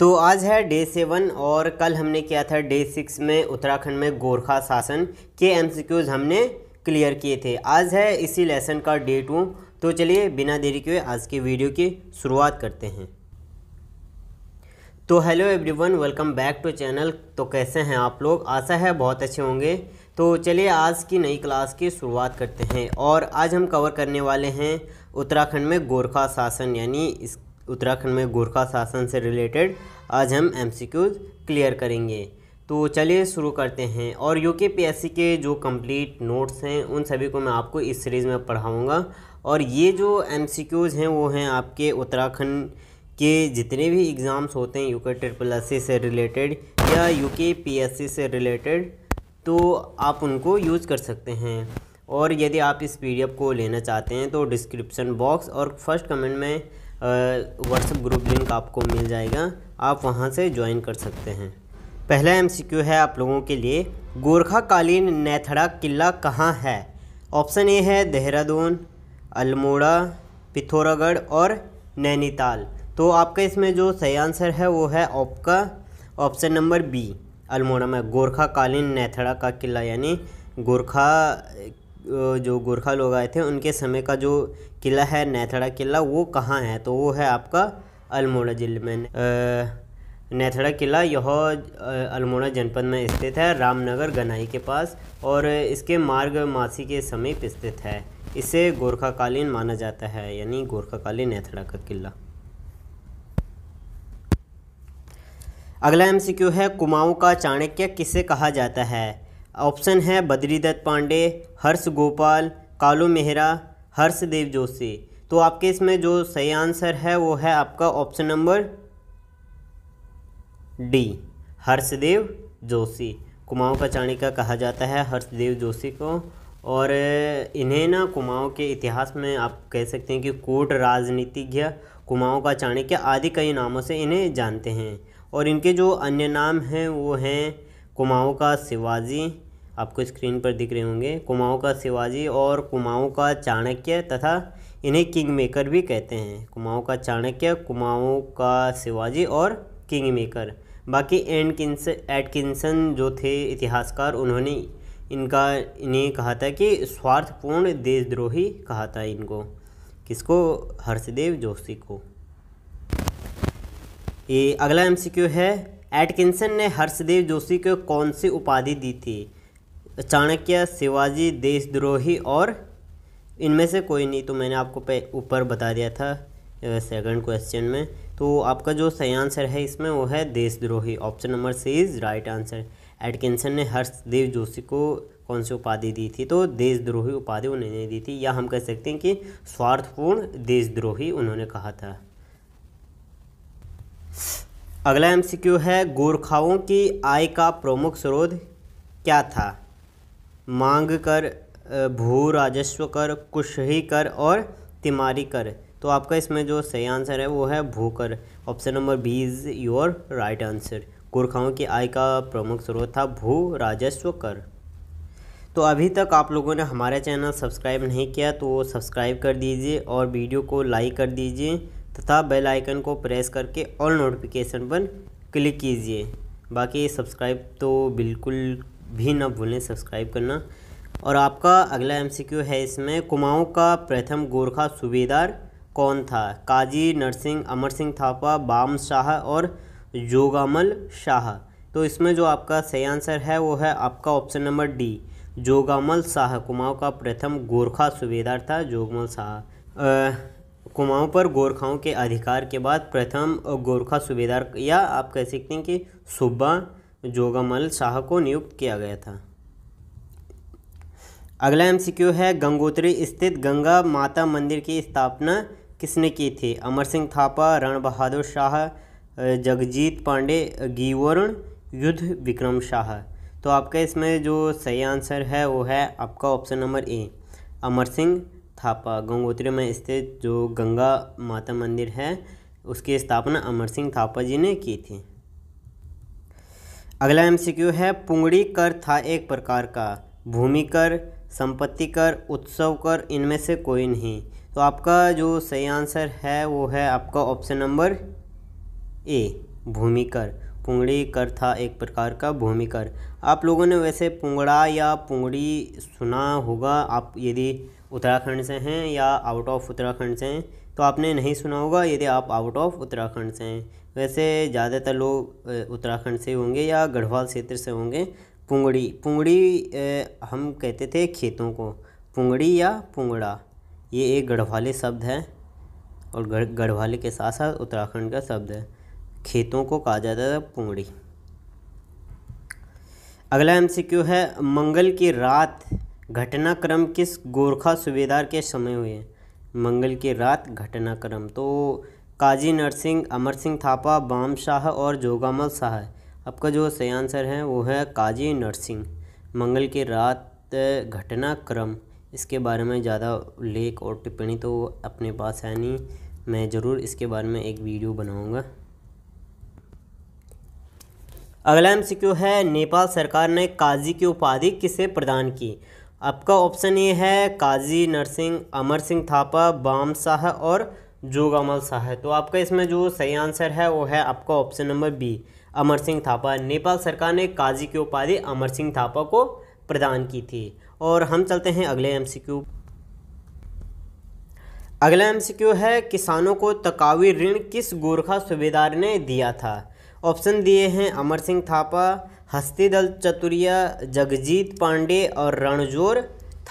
तो आज है डे सेवन और कल हमने किया था डे सिक्स में उत्तराखंड में गोरखा शासन के एमसीक्यूज हमने क्लियर किए थे आज है इसी लेसन का डे टू तो चलिए बिना देरी के आज की वीडियो की शुरुआत करते हैं तो hello everyone welcome back to channel तो कैसे हैं आप लोग आशा है बहुत अच्छे होंगे तो चलिए आज की नई क्लास की शुरुआत करते हैं और आज हम कवर करने वाले हैं उत्तराखंड में गोरखा शासन यानी इस उत्तराखंड में गोरखा शासन से रिलेटेड आज हम एम क्लियर करेंगे तो चलिए शुरू करते हैं और यू के के जो कंप्लीट नोट्स हैं उन सभी को मैं आपको इस सीरीज़ में पढ़ाऊँगा और ये जो एम हैं वो हैं आपके उत्तराखंड के जितने भी एग्ज़ाम्स होते हैं यू के ट्रिपल एस से रिलेटेड या यू के से रिलेटेड तो आप उनको यूज़ कर सकते हैं और यदि आप इस पीडीएफ को लेना चाहते हैं तो डिस्क्रिप्शन बॉक्स और फर्स्ट कमेंट में व्हाट्सएप ग्रुप लिंक आपको मिल जाएगा आप वहाँ से ज्वाइन कर सकते हैं पहला एमसीक्यू है आप लोगों के लिए गोरखा कालीन नैथड़ा किला कहाँ है ऑप्शन ए है देहरादून अल्मोड़ा पिथौरागढ़ और नैनीताल तो आपका इसमें जो सही आंसर है वो है आपका ऑप्शन नंबर बी अल्मोड़ा में गोरखा कालीन नैथड़ा का किला यानी गोरखा जो गोरखा लोग आए थे उनके समय का जो किला है नैथड़ा किला वो कहाँ है तो वो है आपका अल्मोड़ा जिले में नैथड़ा किला यह अल्मोड़ा जनपद में स्थित है रामनगर गनाई के पास और इसके मार्ग मासी के समीप स्थित है इसे गोरखाकालीन माना जाता है यानी गोरखाकालीन नैथड़ा का किला अगला एमसीक्यू है कुमाऊं का चाणक्य किसे कहा जाता है ऑप्शन है बद्रीदत्त पांडे हर्ष गोपाल कालू मेहरा हर्षदेव जोशी तो आपके इसमें जो सही आंसर है वो है आपका option number D Harshdev Joshi Kumaon का चाणिका कहा जाता है हर्षदेव जोशी को और इन्हें ना कुमाऊं के इतिहास में आप कह सकते हैं कि कोट राजनीतिज्ञ कुमाऊं का चाणिक्य आदि कई नामों से इन्हें जानते हैं और इनके जो अन्य नाम हैं वो हैं कुमाऊँ का शिवाजी आपको स्क्रीन पर दिख रहे होंगे कुमाऊँ का शिवाजी और कुमाऊँ का चाणक्य तथा इन्हें किंग मेकर भी कहते हैं कुमाऊँ का चाणक्य कुमाऊँ का शिवाजी और किंग मेकर बाकी एंड किन्स एटकिंसन जो थे इतिहासकार उन्होंने इनका इन्हें कहा था कि स्वार्थपूर्ण देशद्रोही कहा था इनको किसको हर्षदेव जोशी को ये अगला एमसीक्यू है एटकिंसन ने हर्षदेव जोशी को कौन सी उपाधि दी थी चाणक्य शिवाजी देशद्रोही और इनमें से कोई नहीं तो मैंने आपको ऊपर बता दिया था सेकंड क्वेश्चन में तो आपका जो सही आंसर है इसमें वो है देशद्रोही option number C is right answer Atkinson ने हर्षदेव जोशी को कौन सी उपाधि दी थी तो देशद्रोही उपाधि उन्होंने दी थी या हम कह सकते हैं कि स्वार्थपूर्ण देशद्रोही उन्होंने कहा था अगला एमसीक्यू है गोरखाओं की आय का प्रमुख स्रोत क्या था मांग कर भू राजस्व कर कुशही कर और तिमारी कर तो आपका इसमें जो सही आंसर है वो है भू कर option number B is your right answer गोरखाओं की आय का प्रमुख स्रोत था भू राजस्व कर तो अभी तक आप लोगों ने हमारे चैनल सब्सक्राइब नहीं किया तो सब्सक्राइब कर दीजिए और वीडियो को लाइक कर दीजिए तथा बेल आइकन को प्रेस करके ऑल नोटिफिकेशन पर क्लिक कीजिए बाकी सब्सक्राइब तो बिल्कुल भी ना भूलें सब्सक्राइब करना और आपका अगला एमसीक्यू है इसमें कुमाऊँ का प्रथम गोरखा सूबेदार कौन था काजी नरसिंह अमर सिंह थापा बाम शाह और जोगामल शाह तो इसमें जो आपका सही आंसर है वो है आपका option number D Jogamal Shah Kumaon का प्रथम गोरखा सूबेदार था जोगमल शाह कुमाऊं पर गोरखाओं के अधिकार के बाद प्रथम गोरखा सूबेदार या आप कह सकते हैं कि सुब्बा जोगामल शाह को नियुक्त किया गया था अगला एमसीक्यू है गंगोत्री स्थित गंगा माता मंदिर की स्थापना किसने की थी अमर सिंह थापा रण बहादुर शाह जगजीत पांडे गीवर्ण युद्ध विक्रम शाह तो आपका इसमें जो सही आंसर है वो है आपका option number A Amar Singh Thapa Gangotri में स्थित जो गंगा माता मंदिर है उसकी स्थापना अमर सिंह थापा जी ने की थी अगला एमसीक्यू है पुंगड़ी कर था एक प्रकार का भूमि कर संपत्ति कर उत्सव कर इनमें से कोई नहीं तो आपका जो सही आंसर है वो है आपका ऑप्शन नंबर ए भूमि कर पुंगड़ी कर था एक प्रकार का भूमि कर आप लोगों ने वैसे पुंगड़ा या पुंगड़ी सुना होगा आप यदि उत्तराखंड से हैं या आउट ऑफ उत्तराखंड से हैं तो आपने नहीं सुना होगा यदि आप आउट ऑफ उत्तराखंड से हैं वैसे ज़्यादातर लोग उत्तराखंड से होंगे या गढ़वाल क्षेत्र से होंगे पुंगड़ी पुंगड़ी हम कहते थे खेतों को पुंगड़ी या पुंगड़ा ये एक गढ़वाली शब्द है और गढ़वाली के साथ साथ उत्तराखंड का शब्द है खेतों को कहा जाता था पोंगड़ी अगला एमसीक्यू है मंगल की रात घटनाक्रम किस गोरखा सूबेदार के समय हुए मंगल की रात घटनाक्रम तो काजी नरसिंह अमर सिंह थापा बाम शाह और जोगामल शाह आपका जो सही आंसर है वो है काजी नरसिंह मंगल की रात घटनाक्रम इसके बारे में ज़्यादा उल्लेख और टिप्पणी तो अपने पास है नहीं मैं ज़रूर इसके बारे में एक वीडियो बनाऊँगा अगला एम है नेपाल सरकार ने काजी की उपाधि किसे प्रदान की आपका ऑप्शन ये है काजी नरसिंह अमर सिंह थापा बाम शाह और जोगामल शाह तो आपका इसमें जो सही आंसर है वो है आपका option number B Amar Singh Thapa Nepal सरकार ने काजी की उपाधि अमर सिंह थापा को प्रदान की थी और हम चलते हैं अगले एम अगला एम है किसानों को तकावी ऋण किस गोरखा सूबेदार ने दिया था ऑप्शन दिए हैं अमर सिंह थापा हस्ती दल चतुरिया जगजीत पांडे और रणजोर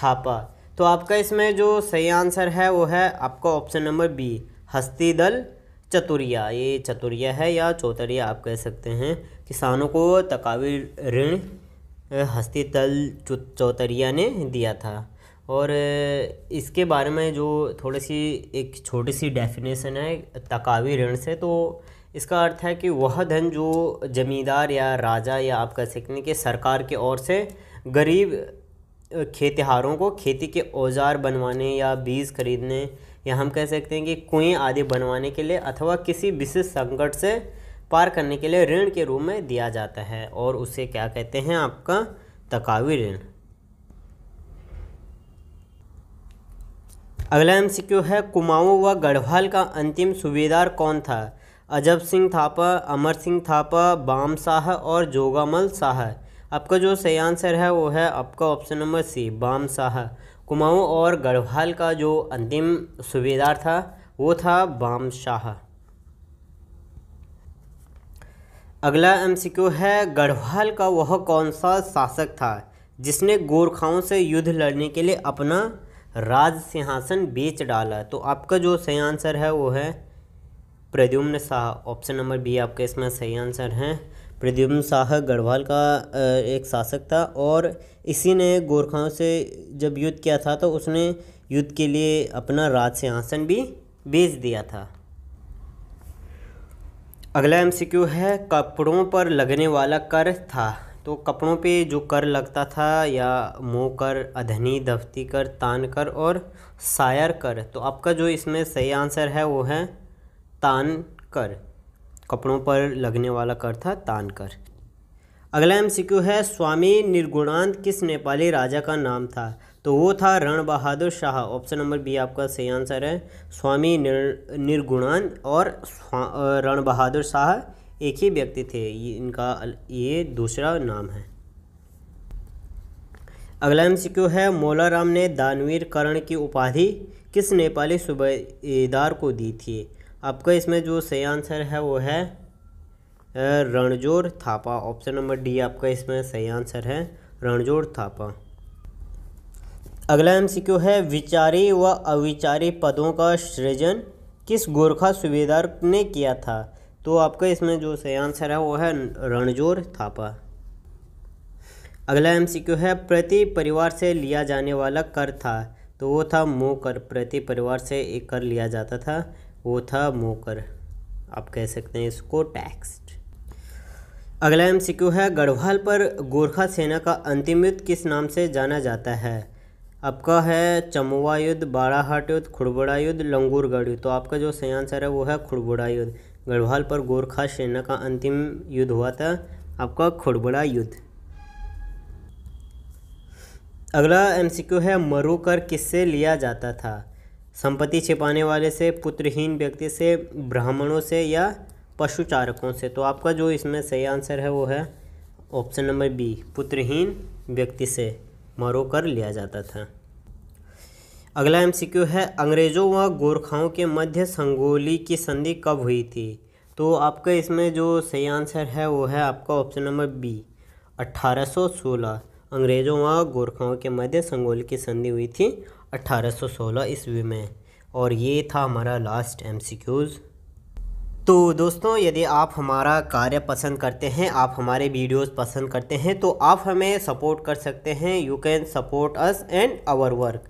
थापा तो आपका इसमें जो सही आंसर है वो है आपका ऑप्शन नंबर बी हस्ती दल चतुरिया ये चतुरिया है या चौतरिया आप कह सकते हैं किसानों को तकावी ऋण हस्ती दल चौतरिया ने दिया था और इसके बारे में जो थोड़ी सी एक छोटी सी डेफिनेशन है तकावी ऋण से तो इसका अर्थ है कि वह धन जो जमींदार या राजा या आप कह सकते हैं कि सरकार की ओर से गरीब खेतिहारों को खेती के औजार बनवाने या बीज खरीदने या हम कह सकते हैं कि कुएँ आदि बनवाने के लिए अथवा किसी विशेष संकट से पार करने के लिए ऋण के रूप में दिया जाता है और उसे क्या कहते हैं आपका तकावी ऋण अगला एमसीक्यू है कुमाऊं व गढ़वाल का अंतिम सूबेदार कौन था अजब सिंह थापा अमर सिंह थापा बाम शाह और जोगामल शाह आपका जो सही आंसर है वो है आपका option number C Bam Shah Kumaon और गढ़वाल का जो अंतिम सूबेदार था वो था बाम शाह अगला एमसीक्यू है गढ़वाल का वह कौन सा शासक था जिसने गोरखाओं से युद्ध लड़ने के लिए अपना राज सिंहासन बेच डाला तो आपका जो सही आंसर है वो है Pradyumn Shah option number B आपका इसमें सही आंसर है प्रद्युम्न शाह गढ़वाल का एक शासक था और इसी ने गोरखाओं से जब युद्ध किया था तो उसने युद्ध के लिए अपना राज सिंहासन भी बेच दिया था अगला एमसीक्यू है कपड़ों पर लगने वाला कर था तो कपड़ों पे जो कर लगता था या मोह कर अधनी दफ्ती कर तान कर और सायर कर तो आपका जो इसमें सही आंसर है वो है तान कर कपड़ों पर लगने वाला कर था तान कर अगला एम है स्वामी निर्गुणांत किस नेपाली राजा का नाम था तो वो था Ran Bahadur Shah option number B आपका सही आंसर है स्वामी निर और रण बहादुर शाह एक ही व्यक्ति थे ये इनका ये दूसरा नाम है अगला एम है मौलाराम ने दानवीर करण की उपाधि किस नेपाली सूबेदार को दी थी आपका इसमें जो सही आंसर है वो है Ranjor Thapa option number D आपका इसमें सही आंसर है रणजोर थापा अगला एमसीक्यू है विचारी व अविचारी पदों का सृजन किस गोरखा सुबेदार ने किया था तो आपका इसमें जो सही आंसर है वो है रणजोर थापा अगला एमसीक्यू है प्रति परिवार से लिया जाने वाला कर था तो वो था मोह कर प्रति परिवार से एक कर लिया जाता था वो था मोकर आप कह सकते हैं इसको टैक्स्ट अगला एम सी क्यू है गढ़वाल पर गोरखा सेना का अंतिम युद्ध किस नाम से जाना जाता है आपका है चमुआ युद्ध बाड़ाहाट युद्ध खुड़बुड़ा युद्ध लंगूरगढ़ युद्ध तो आपका जो सही आंसर है वो है खुड़बुड़ा युद्ध गढ़वाल पर गोरखा सेना का अंतिम युद्ध हुआ था आपका खुड़बुड़ा युद्ध अगला एमसीक्यू है मरुकर किससे लिया जाता था संपत्ति छिपाने वाले से पुत्रहीन व्यक्ति से ब्राह्मणों से या पशु चारकों से तो आपका जो इसमें सही आंसर है वो है ऑप्शन नंबर बी पुत्रहीन व्यक्ति से मरो कर लिया जाता था अगला एम है अंग्रेज़ों व गोरखाओं के मध्य संगोली की संधि कब हुई थी तो आपका इसमें जो सही आंसर है वो है आपका ऑप्शन नंबर बी 1816 अंग्रेज़ों व गोरखाओं के मध्य संगोली की संधि हुई थी 1816 ईस्वी में और ये था हमारा लास्ट एम तो दोस्तों यदि आप हमारा कार्य पसंद करते हैं आप हमारे वीडियोस पसंद करते हैं तो आप हमें सपोर्ट कर सकते हैं you can support us and our work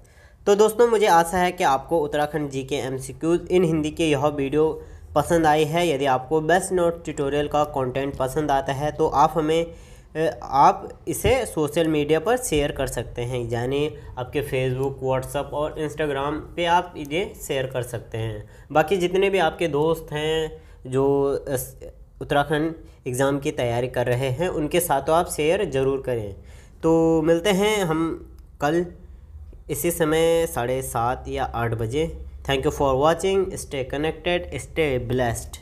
तो दोस्तों मुझे आशा है कि आपको उत्तराखंड जी के एम इन हिंदी के यह वीडियो पसंद आई है यदि आपको बेस्ट नोट ट्यूटोरियल का कंटेंट पसंद आता है तो आप हमें आप इसे सोशल मीडिया पर शेयर कर सकते हैं यानी आपके फेसबुक व्हाट्सअप और इंस्टाग्राम पे आप ये शेयर कर सकते हैं बाकी जितने भी आपके दोस्त हैं जो उत्तराखंड एग्ज़ाम की तैयारी कर रहे हैं उनके साथ आप शेयर ज़रूर करें तो मिलते हैं हम कल इसी समय साढ़े सात या आठ बजे thank you for watching stay connected stay blessed